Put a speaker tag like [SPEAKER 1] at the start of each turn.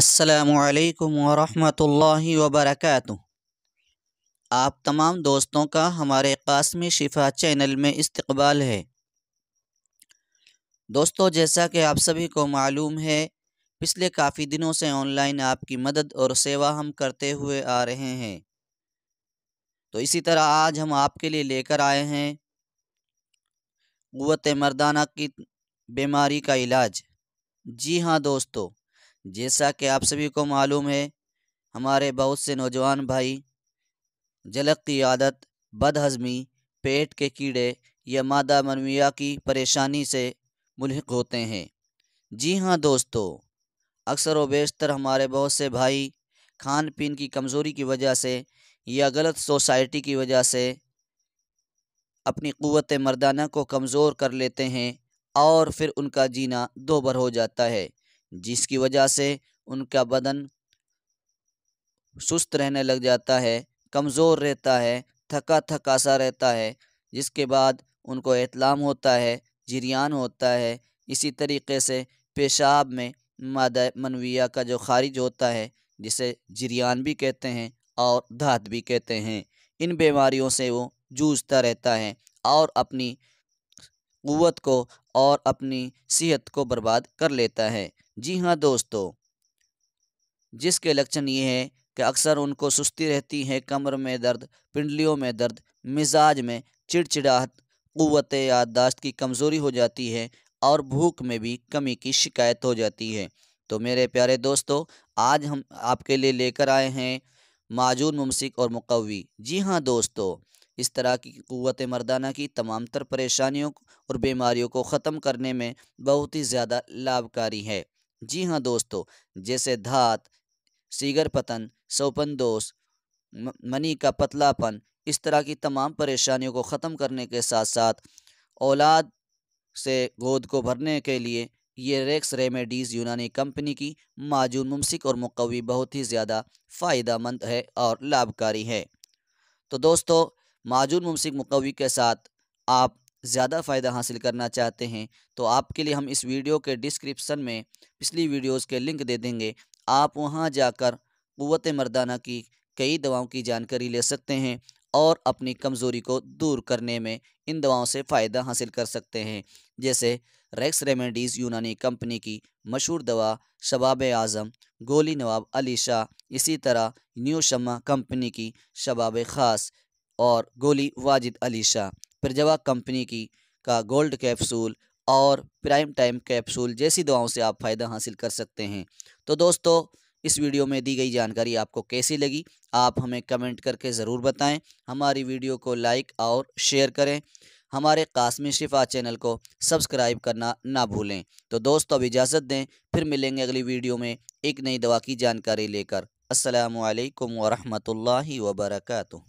[SPEAKER 1] असलकम वरहमतुल्लाहि वबरकatuh आप तमाम दोस्तों का हमारे कासमी शिफा चैनल में इस्तबाल है दोस्तों जैसा कि आप सभी को मालूम है पिछले काफ़ी दिनों से ऑनलाइन आपकी मदद और सेवा हम करते हुए आ रहे हैं तो इसी तरह आज हम आपके लिए लेकर आए हैं क़वत मर्दाना की बीमारी का इलाज जी हाँ दोस्तों जैसा कि आप सभी को मालूम है हमारे बहुत से नौजवान भाई जलक की आदत बदहजमी पेट के कीड़े या मादा मनविया की परेशानी से मुलहक होते हैं जी हाँ दोस्तों अक्सर व बेशतर हमारे बहुत से भाई खान पीन की कमज़ोरी की वजह से या गलत सोसाइटी की वजह से अपनी क़वत मर्दाना को कमज़ोर कर लेते हैं और फिर उनका जीना दोबर हो जाता है जिसकी वजह से उनका बदन सुस्त रहने लग जाता है कमज़ोर रहता है थका थका सा रहता है जिसके बाद उनको एतलाम होता है जिरियान होता है इसी तरीके से पेशाब में मादा मनविया का जो खारिज होता है जिसे जिरियान भी कहते हैं और धात भी कहते हैं इन बीमारियों से वो जूझता रहता है और अपनी क़वत को और अपनी सेहत को बर्बाद कर लेता है जी हाँ दोस्तों जिसके लक्षण ये हैं कि अक्सर उनको सुस्ती रहती है कमर में दर्द पिंडलियों में दर्द मिजाज में चिड़चिड़ाहट क़वत याददाश्त की कमज़ोरी हो जाती है और भूख में भी कमी की शिकायत हो जाती है तो मेरे प्यारे दोस्तों आज हम आपके लिए लेकर आए हैं माजून ममसिक और मकवी जी हाँ दोस्तों इस तरह की क़वत मर्दाना की तमाम तर परेशानियों और बीमारियों को ख़त्म करने में बहुत ही ज़्यादा लाभकारी है जी हाँ दोस्तों जैसे धात सीगर पतन सौपन दोष मनी का पतलापन इस तरह की तमाम परेशानियों को ख़त्म करने के साथ साथ औलाद से गोद को भरने के लिए ये रेक्स रेमेडीज़ यूनानी कंपनी की माजून मुमसिक और मकवी बहुत ही ज़्यादा फ़ायदा मंद है और लाभकारी है तो दोस्तों माजून मुमसिक मकवी के साथ आप ज़्यादा फ़ायदा हासिल करना चाहते हैं तो आपके लिए हम इस वीडियो के डिस्क्रिप्शन में पिछली वीडियोस के लिंक दे देंगे आप वहां जाकर क़वत मर्दाना की कई दवाओं की जानकारी ले सकते हैं और अपनी कमज़ोरी को दूर करने में इन दवाओं से फ़ायदा हासिल कर सकते हैं जैसे रेक्स रेमेडीज़ यूनानी कंपनी की मशहूर दवा शबाब आज़म गोली नवाब अली शाह इसी तरह न्यू शमा कंपनी की शबाब ख़ास और गोली वाजिद अली शाह प्रजवा कंपनी की का गोल्ड कैप्सूल और प्राइम टाइम कैप्सूल जैसी दवाओं से आप फ़ायदा हासिल कर सकते हैं तो दोस्तों इस वीडियो में दी गई जानकारी आपको कैसी लगी आप हमें कमेंट करके ज़रूर बताएं हमारी वीडियो को लाइक और शेयर करें हमारे कासमी शिफा चैनल को सब्सक्राइब करना ना भूलें तो दोस्तों अब इजाज़त दें फिर मिलेंगे अगली वीडियो में एक नई दवा की जानकारी लेकर असलकम वरहमल वर्का